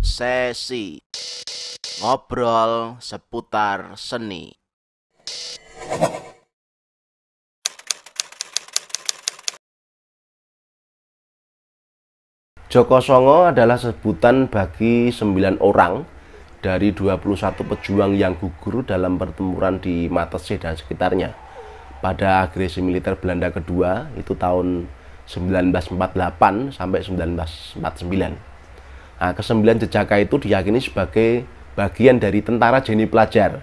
sesi ngobrol seputar seni. Joko Songo adalah sebutan bagi sembilan orang dari 21 pejuang yang gugur dalam pertempuran di Matesih dan sekitarnya. Pada agresi militer Belanda kedua itu tahun 1948 sampai 1949 Nah, kesembilan jejaka itu diyakini sebagai bagian dari tentara jenis Pelajar.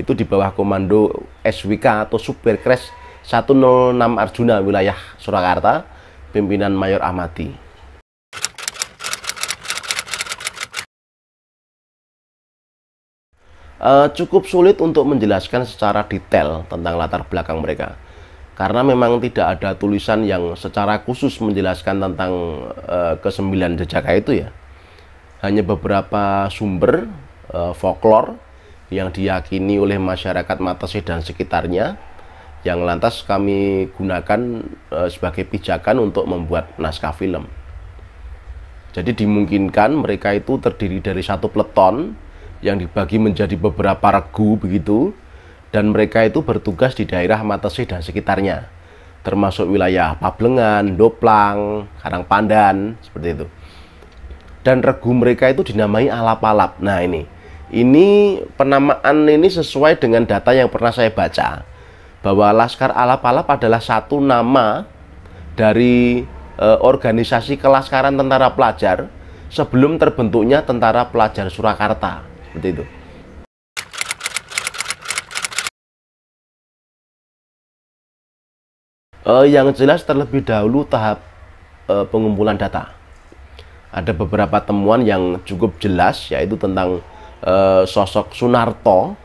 Itu di bawah komando SWK atau Superkres 106 Arjuna wilayah Surakarta, pimpinan Mayor Ahmadi. Uh, cukup sulit untuk menjelaskan secara detail tentang latar belakang mereka karena memang tidak ada tulisan yang secara khusus menjelaskan tentang uh, kesembilan jejaka itu ya hanya beberapa sumber e, folklore yang diyakini oleh masyarakat Matase dan sekitarnya yang lantas kami gunakan e, sebagai pijakan untuk membuat naskah film. Jadi dimungkinkan mereka itu terdiri dari satu peleton yang dibagi menjadi beberapa regu begitu dan mereka itu bertugas di daerah Matase dan sekitarnya termasuk wilayah Pablengan, Doplang, Karangpandan seperti itu dan regu mereka itu dinamai alap-alap. Nah, ini. Ini penamaan ini sesuai dengan data yang pernah saya baca bahwa Laskar Alap-Alap adalah satu nama dari e, organisasi kelaskaran tentara pelajar sebelum terbentuknya Tentara Pelajar Surakarta. Seperti itu. E, yang jelas terlebih dahulu tahap e, pengumpulan data ada beberapa temuan yang cukup jelas yaitu tentang e, sosok Sunarto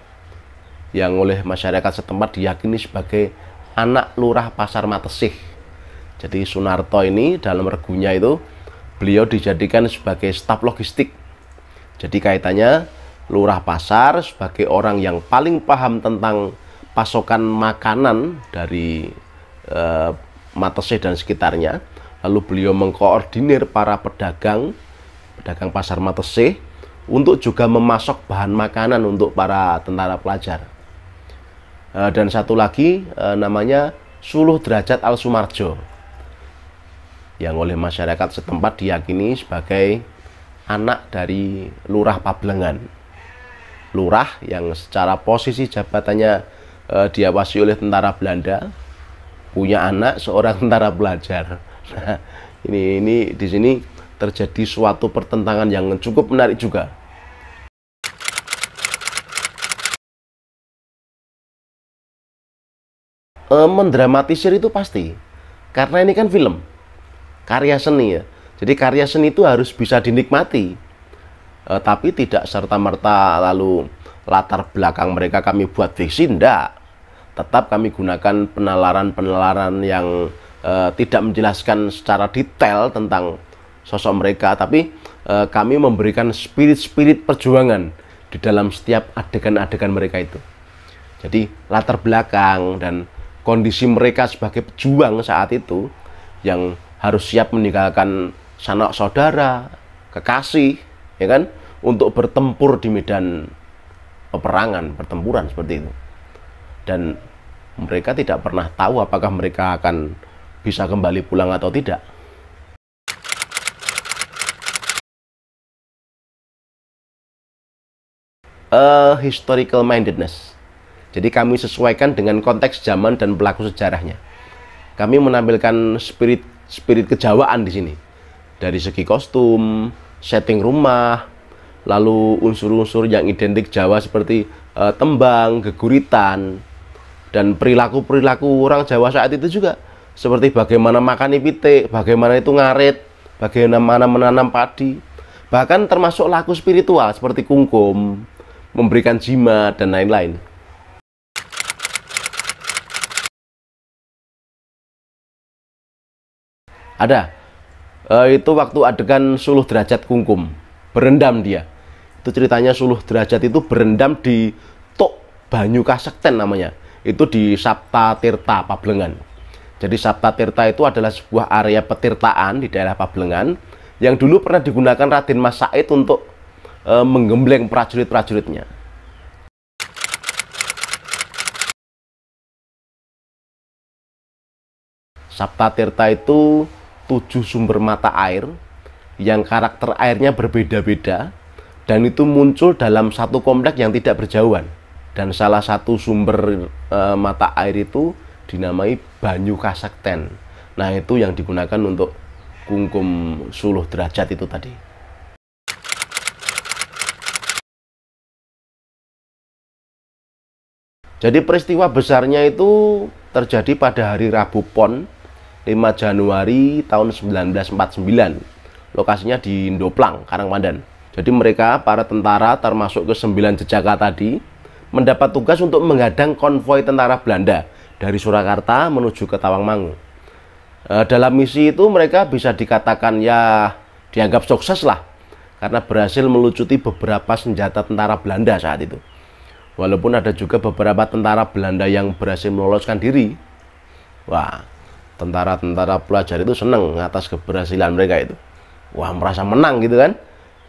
yang oleh masyarakat setempat diyakini sebagai anak lurah pasar Matesih. Jadi Sunarto ini dalam regunya itu beliau dijadikan sebagai staf logistik. Jadi kaitannya lurah pasar sebagai orang yang paling paham tentang pasokan makanan dari e, eh, Matesih dan sekitarnya Lalu beliau mengkoordinir para pedagang, pedagang pasar Matese, untuk juga memasok bahan makanan untuk para tentara pelajar. Eh, dan satu lagi eh, namanya Suluh Derajat Al Sumarjo yang oleh masyarakat setempat diyakini sebagai anak dari Lurah Pablengan. Lurah yang secara posisi jabatannya eh, diawasi oleh tentara Belanda punya anak seorang tentara pelajar. Nah, ini ini di sini terjadi suatu pertentangan yang cukup menarik juga. Eh, mendramatisir itu pasti, karena ini kan film, karya seni ya. Jadi karya seni itu harus bisa dinikmati, e, tapi tidak serta merta lalu latar belakang mereka kami buat fiksi, tidak. Tetap kami gunakan penalaran-penalaran yang uh, tidak menjelaskan secara detail tentang sosok mereka, tapi uh, kami memberikan spirit-spirit perjuangan di dalam setiap adegan-adegan mereka itu. Jadi latar belakang dan kondisi mereka sebagai pejuang saat itu yang harus siap meninggalkan sanak saudara, kekasih, ya kan, untuk bertempur di medan peperangan, pertempuran seperti itu. Dan mereka tidak pernah tahu apakah mereka akan bisa kembali pulang atau tidak. A historical mindedness. Jadi kami sesuaikan dengan konteks zaman dan pelaku sejarahnya. Kami menampilkan spirit spirit kejawaan di sini. Dari segi kostum, setting rumah, lalu unsur-unsur yang identik Jawa seperti uh, tembang, geguritan, dan perilaku-perilaku orang Jawa saat itu juga seperti bagaimana makan pitik, bagaimana itu ngarit, bagaimana menanam padi, bahkan termasuk laku spiritual seperti kungkum, memberikan jimat dan lain-lain. Ada e, itu waktu adegan suluh derajat kungkum berendam dia. Itu ceritanya suluh derajat itu berendam di Tok Banyu Kasekten namanya. Itu di Sabta Tirta Pablengan. Jadi Sabta Tirta itu adalah sebuah area petirtaan di daerah Pablengan yang dulu pernah digunakan Raden Mas Said untuk e, menggembleng prajurit-prajuritnya. Sabta Tirta itu tujuh sumber mata air yang karakter airnya berbeda-beda dan itu muncul dalam satu komplek yang tidak berjauhan dan salah satu sumber e, mata air itu dinamai banyu kasakten. Nah, itu yang digunakan untuk kungkum suluh derajat itu tadi. Jadi peristiwa besarnya itu terjadi pada hari Rabu Pon 5 Januari tahun 1949. Lokasinya di Indoplang, Karangpandan. Jadi mereka para tentara termasuk ke 9 jejaka tadi mendapat tugas untuk menghadang konvoi tentara Belanda dari Surakarta menuju ke Tawangmangu. E, dalam misi itu mereka bisa dikatakan ya dianggap sukses lah karena berhasil melucuti beberapa senjata tentara Belanda saat itu. Walaupun ada juga beberapa tentara Belanda yang berhasil meloloskan diri. Wah, tentara-tentara pelajar itu senang atas keberhasilan mereka itu. Wah, merasa menang gitu kan.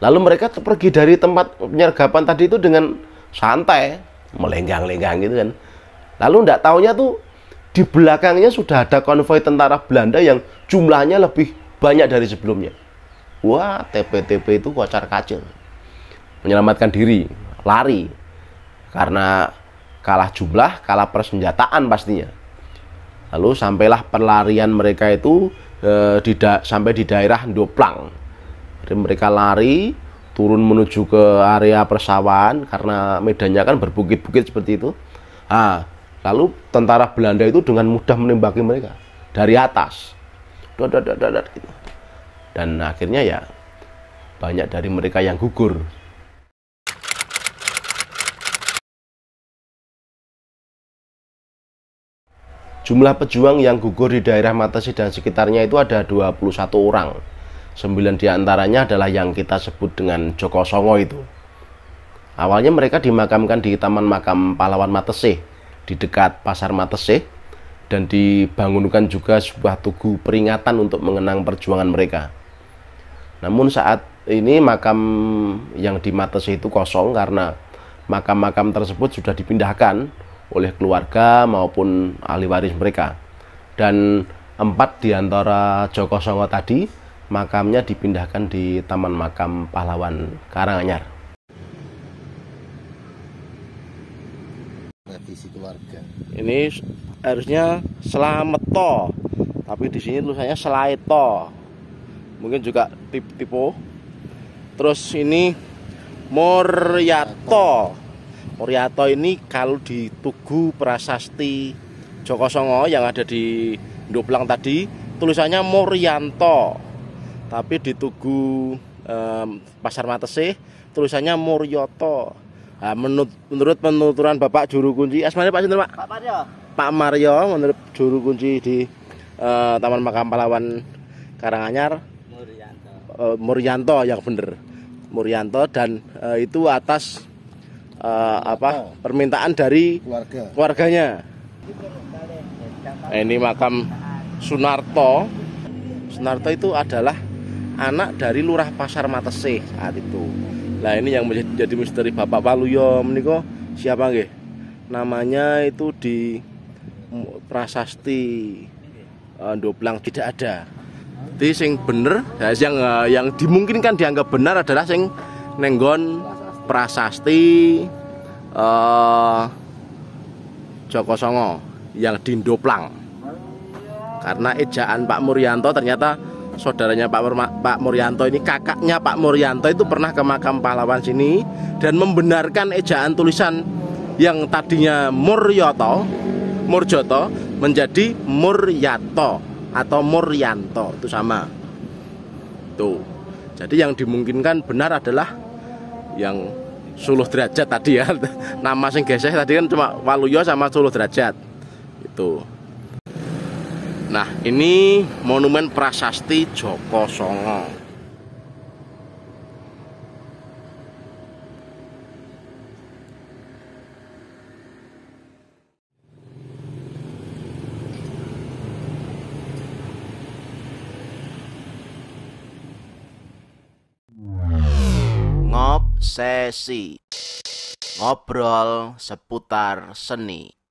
Lalu mereka pergi dari tempat penyergapan tadi itu dengan santai, melenggang-lenggang gitu kan Lalu tidak tahunya tuh di belakangnya sudah ada konvoi tentara Belanda yang jumlahnya lebih banyak dari sebelumnya. Wah, TP-TP itu kocar kacir. Menyelamatkan diri, lari. Karena kalah jumlah, kalah persenjataan pastinya. Lalu sampailah pelarian mereka itu e, di da, sampai di daerah Ndoplang. Jadi mereka lari turun menuju ke area persawahan karena medannya kan berbukit-bukit seperti itu. Ah, Lalu tentara Belanda itu dengan mudah menembaki mereka dari atas. Gitu. Dan akhirnya ya banyak dari mereka yang gugur. Jumlah pejuang yang gugur di daerah Matesi dan sekitarnya itu ada 21 orang. 9 diantaranya adalah yang kita sebut dengan Joko Songo itu. Awalnya mereka dimakamkan di Taman Makam Pahlawan Matesih di dekat Pasar Matese dan dibangunkan juga sebuah tugu peringatan untuk mengenang perjuangan mereka. Namun saat ini makam yang di Matese itu kosong karena makam-makam tersebut sudah dipindahkan oleh keluarga maupun ahli waris mereka. Dan empat di antara Joko Songo tadi makamnya dipindahkan di Taman Makam Pahlawan Karanganyar. keluarga. Ini harusnya selamat to, tapi di sini tulisannya selai to. Mungkin juga tip tipu. Terus ini Moryato. Moryato ini kalau di Tugu Prasasti Joko Songo yang ada di Ndoplang tadi tulisannya Moryanto. Tapi di Tugu eh, Pasar Mateseh tulisannya Moryoto. Nah, menurut penuturan Bapak juru kunci asmari Pak sinten Pak? Pak Mario. Pak Mario menurut juru kunci di uh, Taman Makam Pahlawan Karanganyar Murianto. Uh, eh, Muryanto yang benar Murianto dan uh, itu atas uh, apa? permintaan dari keluarga. keluarganya. Nah, ini makam Sunarto. Sunarto itu adalah anak dari Lurah Pasar Matese saat itu. Nah, ini yang menjadi misteri Bapak Waluyo meniko siapa nggih? Namanya itu di prasasti eh, Ndoblang tidak ada. Jadi sing bener ya, yang eh, yang dimungkinkan dianggap benar adalah sing nenggon prasasti uh, Joko Songo yang di Doplang karena ejaan Pak Muryanto ternyata saudaranya Pak, Mur Pak Muryanto ini kakaknya Pak Murianto itu pernah ke makam pahlawan sini dan membenarkan ejaan tulisan yang tadinya Muryoto Murjoto menjadi Muryato atau Muryanto itu sama tuh jadi yang dimungkinkan benar adalah yang suluh derajat tadi ya nama sing geseh tadi kan cuma waluyo sama suluh derajat itu Nah, ini monumen prasasti Joko Songo. sesi. Ngobrol seputar seni